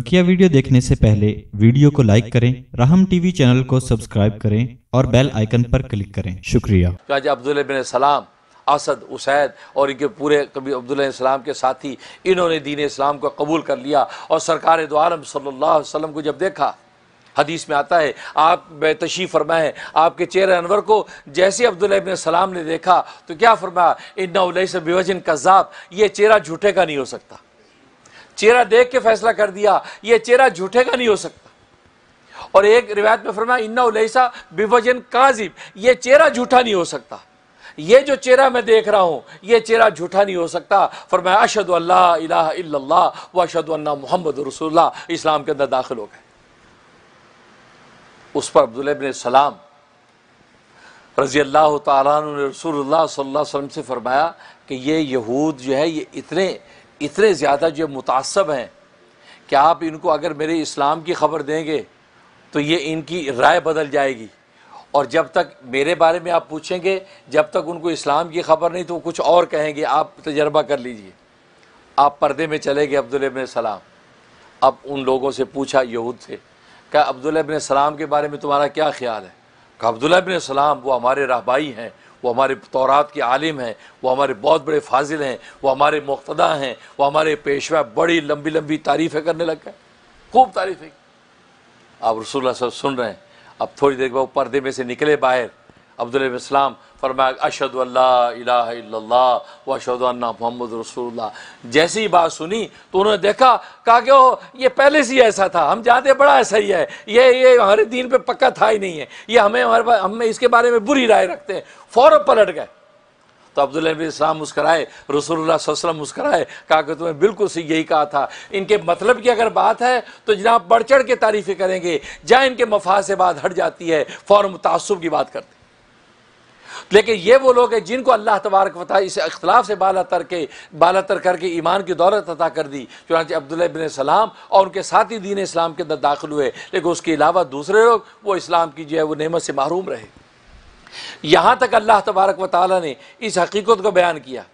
बकिया वीडियो देखने से पहले वीडियो को लाइक करें राहम टीवी चैनल को सब्सक्राइब करें और बेल आइकन पर क्लिक करें शुक्रिया काजी अब्दुल बिन सलाम असद उसैद और इनके पूरे कभी अब्दुल्लाम के साथी इन्होंने दीन इस्लाम को कबूल कर लिया और सरकार द्वारा सल्ला को जब देखा हदीस में आता है आप बेतशी फरमाए आपके चेहरे अनवर को जैसे अब्दुल्ला इबन सलाम ने देखा तो क्या फरमाया इन्ना बेवजन कज़ाब ये चेहरा झूठे का नहीं हो सकता चेहरा देख के फैसला कर दिया ये चेहरा झूठे का नहीं हो सकता और एक रिवायत में फरमा इन्ना उलैसा बिवजन काजिब ये चेहरा झूठा नहीं हो सकता ये जो चेहरा मैं देख रहा हूँ ये चेहरा झूठा नहीं हो सकता फरमा अशद अल्लाह व अशद मोहम्मद रसोल्ला इस्लाम के अंदर दाखिल हो गए उस पर अब्दुल सलाम रजी अल्लाह तसूल सल्लम से फ़रमाया कि ये यहूद जो है ये इतने इतने ज़्यादा जो मुतासब हैं कि आप इनको अगर मेरे इस्लाम की ख़बर देंगे तो ये इनकी राय बदल जाएगी और जब तक मेरे बारे में आप पूछेंगे जब तक उनको इस्लाम की ख़बर नहीं तो कुछ और कहेंगे आप तजर्बा कर लीजिए आप पर्दे में चले गए अब्दुलबन सलाम अब उन लोगों से पूछा यहूद से क्या अब्दुलबन सलाम के बारे में तुम्हारा क्या ख्याल है का अब्दुल्लाबिन सलाम वो हमारे रहबाई हैं वो हमारे तौरात के आलिम हैं वो हमारे बहुत बड़े फाजिल हैं वो हमारे मुख्तदा हैं वो हमारे पेशवा बड़ी लंबी लंबी तारीफ़ें करने लग गए खूब तारीफ़ें आप रसूल सब सुन रहे हैं अब थोड़ी देर के बाद पर्दे में से निकले बाहर अब्दुल इस्लाम फरमाया अशद अल्लाह व अशद मोहम्मद रसूल्ला जैसी बात सुनी तो उन्होंने देखा कहा कि ओह ये पहले से ही ऐसा था हम जाते बड़ा ऐसा ही है ये ये हमारे दीन पे पक्का था ही नहीं है ये हमें हमारे हमें इसके बारे में बुरी राय रखते हैं फ़ौर पलट गए तो अब्दुल्लाम मुस्कराए रसोल्ला वसलम मुस्कराए कहा कि तुम्हें बिल्कुल से यही कहा था इनके मतलब की अगर बात है तो जनाब बढ़ चढ़ के तारीफ़ें करेंगे जहाँ इनके मफाद से बात हट जाती है फ़ौर तसब की बात करते लेकिन ये वो लोग हैं जिनको अल्लाह तबारक वत इस अख्तलाफ से बाला तर के बाला तर करके ईमान की दौलत अदा कर दी चुनाच अब्दुल्ला बिन सलाम और उनके साथी दीन इस्लाम के अंदर दाखिल हुए लेकिन उसके अलावा दूसरे लोग वो इस्लाम की जो है वो नमत से महरूम रहे यहाँ तक अल्लाह तबारक वाली ने इस हकीकत को बयान किया